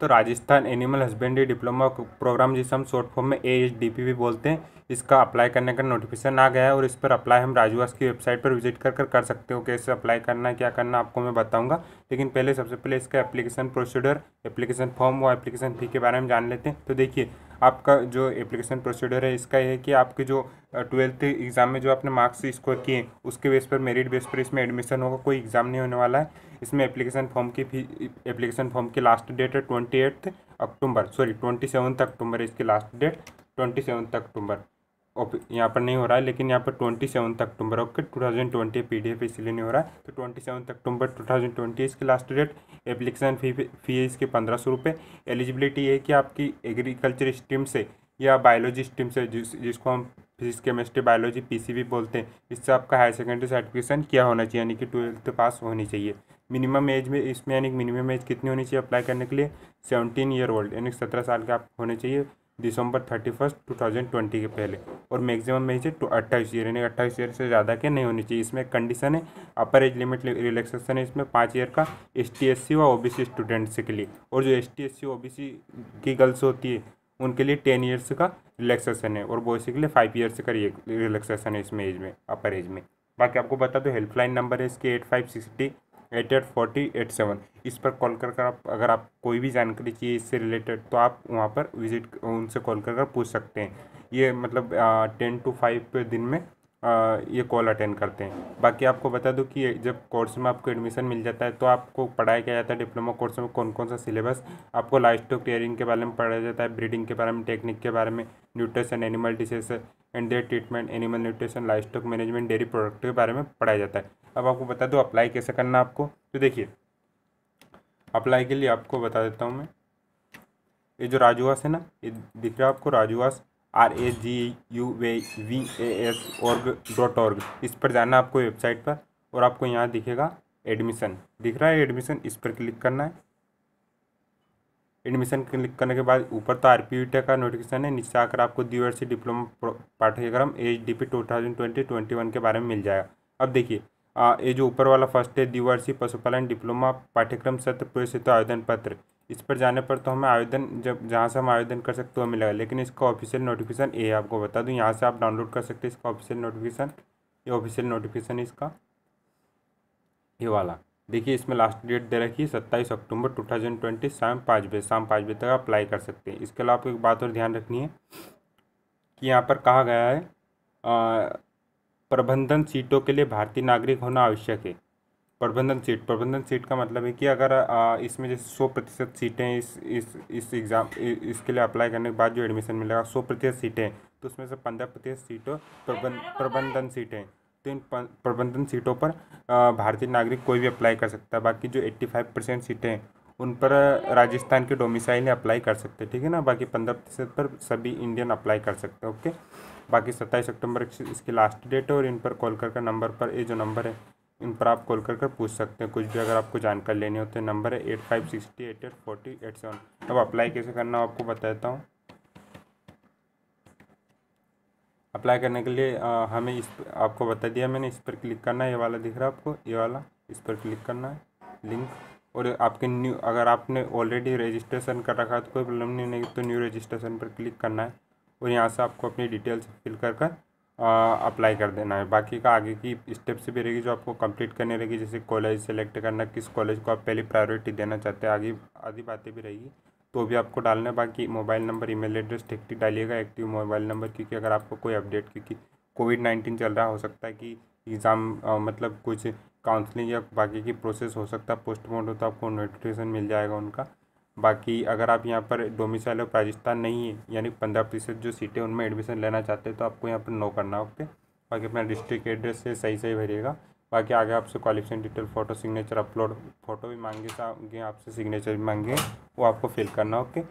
तो Rajasthan animal husbandry diploma programme जिसे हम शॉर्ट फॉर्म में ए एच डी पी भी बोलते हैं इसका अप्लाई करने का नोटिफिकेशन आ गया है और इस पर अप्लाई हम राजूवास की वेबसाइट पर विजिट कर कर कर सकते हो कैसे अप्लाई करना है क्या करना आपको मैं बताऊंगा लेकिन पहले सबसे पहले इसका एप्लीकेशन प्रोसीडर एप्लीकेशन फॉर्म व एप्लीकेशन फ़ी के बारे में जान लेते हैं तो देखिए आपका जो एप्लीकेशन प्रोसीडर है इसका यह है कि आपके जो ट्वेल्थ एग्ज़ाम में जो आपने मार्क्स स्कोर किए उसके बेस पर मेरिट बेस पर इसमें एडमिशन होगा कोई एग्ज़ाम नहीं होने वाला है इसमें एप्लीकेशन फॉर्म की फी एप्लीकेशन फॉर्म की लास्ट डेट है twenty eighth October sorry twenty seventh October इसकी लास्ट डेट ट्वेंटी अक्टूबर यहाँ पर नहीं हो रहा है लेकिन यहाँ पर twenty seven October okay two thousand twenty पी डी एफ इसलिए नहीं हो रहा है तो twenty seven October two thousand twenty इसकी last date application fee fee है इसकी पंद्रह सौ रुपये एलिजिबिलिटी है कि आपकी एग्रीकल्चर स्ट्रीम से या बायोलॉजी स्ट्रीम से जिस जिसको हम physics chemistry biology P C भी बोलते हैं इससे आपका हायर सेकेंडरी सर्टिफिकेशन क्या होना चाहिए यानी कि ट्वेल्थ पास होनी चाहिए मिनिमम एज में इसमें यानी मिनिमम एज कितनी होनी चाहिए अप्लाई करने के लिए सेवनटीन ईयर ओल्ड यानी सत्रह साल के आप होने चाहिए December thirty first two thousand twenty के पहले और मैक्सिमम में से अट्ठाईस ईयर यानी अट्ठाईस ईयर से ज़्यादा के नहीं होनी चाहिए इसमें कंडीशन है अपर एज लिमिट रिलैक्सेशन है इसमें पाँच ईयर का एस टी एस सी व ओ बी सी स्टूडेंट्स के लिए और जो S T S C O B C की गर्ल्स होती है उनके लिए टेन ईयर्स का रिलैक्सेशन है और बॉयज़ के लिए फाइव ईयर्स का रिलैक्सेशन है इसमें एज में अपर एज में बाकी आपको बता दो हेल्पलाइन नंबर है इसके eight five sixty eight eight forty eight seven इस पर कॉल कर कर आप अगर आप कोई भी जानकारी चाहिए इससे रिलेटेड तो आप वहाँ पर विजिट उनसे कॉल कर कर पूछ सकते हैं ये मतलब टेन टू फाइव दिन में ये कॉल अटेंड करते हैं बाकी आपको बता दूं कि जब कोर्स में आपको एडमिशन मिल जाता है तो आपको पढ़ाया क्या जाता है डिप्लोमा कोर्स में कौन कौन सा सिलेबस आपको लाइफ स्टॉक टेयरिंग के बारे में पढ़ाया जाता है ब्रीडिंग के बारे में टेक्निक के बारे में nutrition animal diseases and their treatment animal nutrition stock management dairy product के बारे में पढ़ाया जाता है अब आपको बता दूँ अप्लाई कैसे करना आपको तो देखिए अप्लाई के लिए आपको बता देता हूँ मैं ये जो राजूवास है ना ये दिख रहा है आपको Rajuvas R A J U V V A S org dot org इस पर जाना आपको वेबसाइट पर और आपको यहाँ दिखेगा एडमिशन दिख रहा है एडमिशन इस पर क्लिक करना है एडमिशन क्लिक करने के बाद ऊपर तो आर पी यू का नोटिफिकेशन है नीचे आकर आपको दी डिप्लोमा पाठ्यक्रम H D P two thousand twenty twenty one के बारे में मिल जाएगा अब देखिए ये जो ऊपर वाला फर्स्ट है दिवर्षी पशुपालन डिप्लोमा पाठ्यक्रम सत्र प्रवेश आवेदन पत्र इस पर जाने पर तो हमें आवेदन जब जहाँ से हम आवेदन कर सकते हो मिलेगा लेकिन इसका ऑफिशियल नोटिफिकेशन ये आपको बता दूँ यहाँ से आप डाउनलोड कर सकते हैं इसका ऑफिशियल नोटिफिकेशन ये ऑफिशियल नोटिफिकेशन इसका ये वाला देखिए इसमें लास्ट डेट दे रखी है सत्ताईस अक्टूबर टू थाउजेंड ट्वेंटी शाम पाँच बजे शाम पाँच बजे तक अप्लाई कर सकते हैं इसके अलावा आपको एक बात और ध्यान रखनी है कि यहाँ पर कहा गया है आ, प्रबंधन सीटों के लिए भारतीय नागरिक होना आवश्यक है प्रबंधन सीट प्रबंधन सीट का मतलब है कि अगर इसमें जैसे सौ प्रतिशत सीटें इस इस इस एग्ज़ाम इसके लिए अप्लाई करने के बाद जो एडमिशन मिलेगा सौ प्रतिशत सीटें तो उसमें से पंद्रह प्रतिशत सीटों प्रबंध प्रबंधन सीटें तो इन प्रबंधन सीटों पर भारतीय नागरिक कोई भी अप्लाई कर सकता है बाकी जो एट्टी फाइव परसेंट सीटें उन पर राजस्थान के डोमिसाइल अप्लाई कर सकते हैं ठीक है ना बाकी पंद्रह प्रतिशत पर सभी इंडियन अप्लाई कर सकते हैं ओके बाकी सत्ताईस अक्टूबर इसकी लास्ट डेट है और इन पर कॉल कर नंबर पर ये जो नंबर है इन पर आप कॉल कर पूछ सकते हैं कुछ भी अगर आपको जानकारी लेनी हो तो नंबर है eight five sixty eight eight forty eight seven अब अप्लाई कैसे करना हो आपको बताता हूँ अप्लाई करने के लिए आ, हमें इस आपको बता दिया मैंने इस पर क्लिक करना है ये वाला दिख रहा है आपको ये वाला इस पर क्लिक करना है लिंक और आपके न्यू अगर आपने ऑलरेडी रजिस्ट्रेशन कर रखा है तो कोई प्रॉब्लम नहीं होगी तो न्यू रजिस्ट्रेशन पर क्लिक करना है और यहाँ से आपको अपनी डिटेल्स फिल कर कर अप्लाई कर देना है बाकी का आगे की स्टेप्स भी रहेगी जो आपको कंप्लीट करनी रहेगी जैसे कॉलेज सेलेक्ट करना किस कॉलेज को आप पहली प्रायोरिटी देना चाहते हैं आगे आधी बातें भी रहेगी तो भी आपको डालना है बाकी मोबाइल नंबर ईमेल एड्रेस ठीक ठीक डालिएगा एक्टिव मोबाइल नंबर क्योंकि अगर आपको कोई अपडेट क्योंकि कोविड नाइन्टीन चल रहा हो सकता है कि एग्ज़ाम मतलब कुछ काउंसलिंग या बाकी की प्रोसेस हो सकता है पोस्टपोन तो आपको नोटिफिकेशन मिल जाएगा उनका बाकी अगर आप यहाँ पर डोमिसाइल ऑफ राजस्थान नहीं है यानी पंद्रह प्रतिशत जो सीटें उनमें एडमिशन लेना चाहते हैं तो आपको यहाँ पर नो करना है ओके बाकी अपना डिस्ट्रिक्ट एड्रेस से सही सही भरिएगा बाकी आगे आपसे qualification detail photo signature upload photo भी मांगे आपसे सिग्नेचर भी मांगे वो आपको फिल करना ओके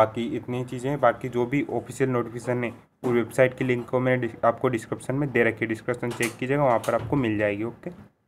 बाकी इतनी चीज़ें बाकी जो भी ऑफिशियल नोटिफिकेशन है वो वेबसाइट की लिंक को मैं आपको डिस्क्रिप्शन में दे रखी है डिस्क्रिप्शन चेक कीजिएगा वहाँ पर आपको मिल जाएगी ओके